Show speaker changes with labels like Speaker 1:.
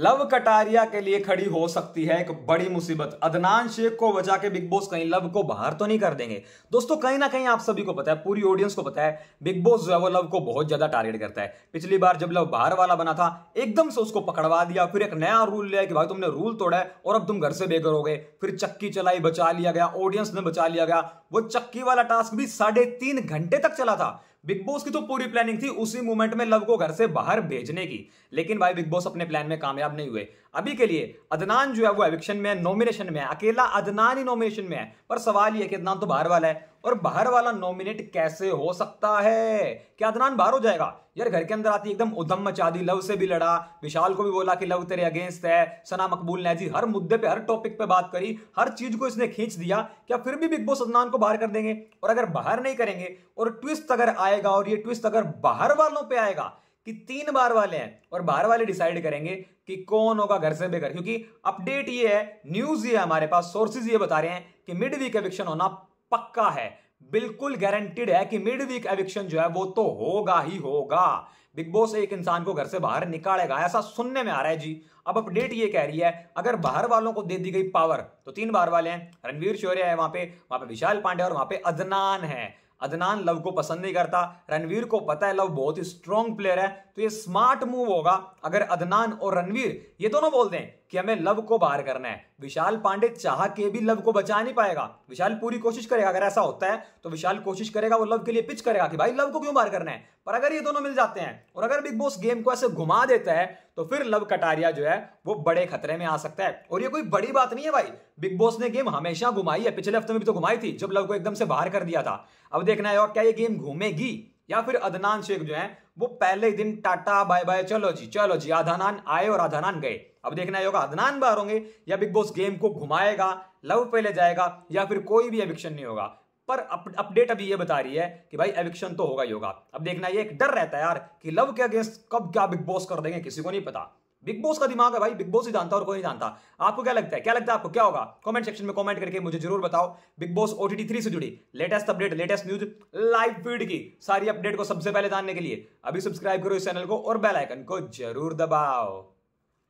Speaker 1: love Kataria के लिए खड़ी हो सकती है एक बड़ी मुसीबत अदनान शेख को बचा के बिग बॉस कहीं लव को बाहर तो नहीं कर देंगे दोस्तों कहीं ना कहीं आप सभी को पता है पूरी ऑडियंस को पता है बिग बॉस जो है वो लव को बहुत ज्यादा टारगेट करता है पिछली बार जब लव बाहर वाला बना था एकदम से उसको पकड़वा दिया फिर एक नया रूल लिया कि भाई तुमने रूल तोड़ा है और अब तुम घर से बेघर हो गए फिर चक्की चलाई बचा लिया गया ऑडियंस ने बचा लिया गया वो चक्की वाला टास्क भी साढ़े घंटे तक चला था बिग बॉस की तो पूरी प्लानिंग थी उसी मोमेंट में लव को घर से बाहर भेजने की लेकिन भाई बिग बॉस अपने प्लान में कामयाब नहीं हुए अभी के लिए अदनान जो है वो एविक्शन में नॉमिनेशन में है अकेला अदनान ही नॉमिनेशन में है पर सवाल यह कि अदनान तो बाहर वाला है और बाहर वाला नॉमिनेट कैसे हो सकता है क्या अदनान बाहर हो जाएगा यार घर के अंदर आती एकदम उधम मचा दी लव से भी लड़ा विशाल को भी बोला कि लव तेरे अगेंस्ट है सना मकबूल ने जी हर मुद्दे पे हर टॉपिक पे बात करी हर चीज को इसने खींच दिया क्या फिर भी बिग बॉस अदनान को बाहर कर देंगे और अगर बाहर नहीं करेंगे और ट्विस्ट अगर आएगा और ये ट्विस्ट अगर बाहर वालों पर आएगा कि तीन बार वाले हैं और बाहर वाले डिसाइड करेंगे कि कौन होगा घर से बेघर क्योंकि अपडेट ये है न्यूज ये है हमारे पास सोर्सेज ये बता रहे हैं कि मिड वीक एविक्शन होना पक्का है बिल्कुल गारंटेड है कि मिड वीक एविक्शन जो है वो तो होगा ही होगा बिग बॉस एक इंसान को घर से बाहर निकालेगा ऐसा सुनने में आ रहा है जी अब अपडेट ये कह रही है अगर बाहर वालों को दे दी गई पावर तो तीन बार वाले हैं रणवीर शौर्य है वहां पे वहां पे विशाल पांडे और वहां पे अदनान है अदनान लव को पसंद नहीं करता रणवीर को पता है लव बहुत ही स्ट्रॉन्ग प्लेयर है तो ये स्मार्ट मूव होगा अगर अदनान और रणवीर ये दोनों बोल दें कि हमें लव को बाहर करना है विशाल पांडे चाह के भी लव को बचा नहीं पाएगा विशाल पूरी कोशिश करेगा अगर ऐसा होता है तो विशाल कोशिश करेगा वो लव के लिए पिच करेगा कि भाई लव को क्यों बाहर करना है पर अगर ये दोनों मिल जाते हैं और अगर बिग बॉस गेम को ऐसे घुमा देता है तो फिर लव कटारिया जो है वो बड़े खतरे में आ सकता है और ये कोई बड़ी बात नहीं है भाई बिग बॉस ने गेम हमेशा घुमाई है पिछले हफ्ते में भी तो घुमाई थी जब लव को एकदम से बाहर कर दिया था अब देखना है और क्या ये गेम घूमेगी या फिर अदनान शेख जो है वो पहले दिन टाटा बाय बाय चलो जी चलो जी आधानान आए और आधानान गए अब देखना होगा अदनान बाहर होंगे या बिग बॉस गेम को घुमाएगा लव पे ले जाएगा या फिर कोई भी एविक्शन नहीं होगा पर अपडेट अभी ये बता रही है कि भाई एविक्शन तो होगा ही होगा अब देखना ये एक डर रहता है यार कि लव के अगेंस्ट कब क्या बिग बॉस कर देंगे किसी को नहीं पता बिग बॉस का दिमाग है भाई बिग बॉस ही जानता और कोई नहीं जानता आपको क्या लगता है क्या लगता है आपको क्या होगा कमेंट सेक्शन में कमेंट करके मुझे जरूर बताओ बिग बॉस ओटीटी थ्री से जुड़ी latest update latest news live feed की सारी अपडेट को सबसे पहले जानने के लिए अभी सब्सक्राइब करो इस चैनल को और बेलाइकन को जरूर दबाओ